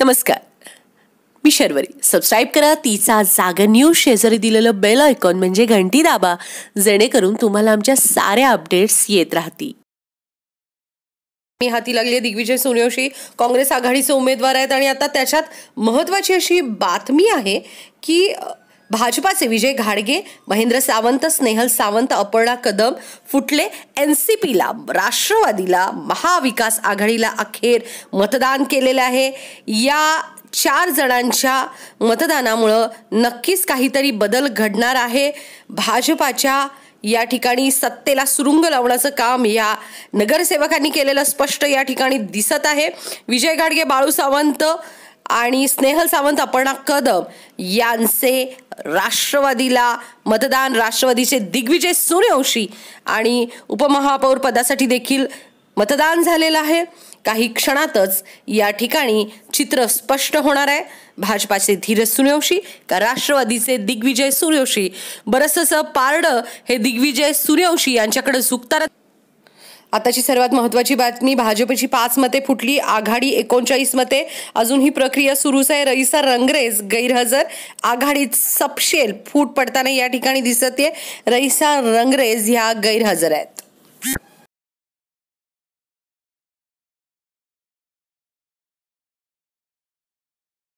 नमस्कार मी शर्वरी सबस्क्राईब करा तिचा जागर न्यूज शेजारी दिलेलं बेल आयकॉन म्हणजे घंटी दाबा जेणेकरून तुम्हाला आमच्या साऱ्या अपडेट्स येत राहतील मी हाती लागली दिग्विजय सोनिवशी काँग्रेस आघाडीचे उमेदवार आहेत आणि आता त्याच्यात महत्वाची अशी बातमी आहे की भाजपाचे विजय घाडगे महेंद्र सावंत स्नेहल सावंत अपर्णा कदम फुटले एन सी पीला राष्ट्रवादीला महाविकास आघाडीला अखेर मतदान केलेलं आहे या चार जणांच्या मतदानामुळं नक्कीच काहीतरी बदल घडणार आहे भाजपाच्या या ठिकाणी सत्तेला सुरुंग लावण्याचं काम या नगरसेवकांनी केलेलं स्पष्ट या ठिकाणी दिसत आहे विजय घाडगे बाळू सावंत आणि स्नेहल सावंत अपर्णा कदम यांचे राष्ट्रवादीला मतदान राष्ट्रवादीचे दिग्विजय सूर्यवंशी आणि उपमहापौर पदासाठी देखील मतदान झालेलं आहे काही क्षणातच या ठिकाणी चित्र स्पष्ट होणार आहे भाजपाचे धीरज सूर्यवंशी का राष्ट्रवादीचे दिग्विजय सूर्यवंशी बरंचसं पारडं हे दिग्विजय सूर्यवंशी यांच्याकडे झुकतात आताची सर्वात महत्वाची बातमी भाजपची पाच मते फुटली आघाडी एकोणचाळीस मते अजून ही प्रक्रिया सुरूच आहे रईसा रंगरेज गैरहजर आघाडीत सपशेल फूट पडताना या ठिकाणी दिसत आहे रईसा रंगरेज ह्या गैरहजर आहेत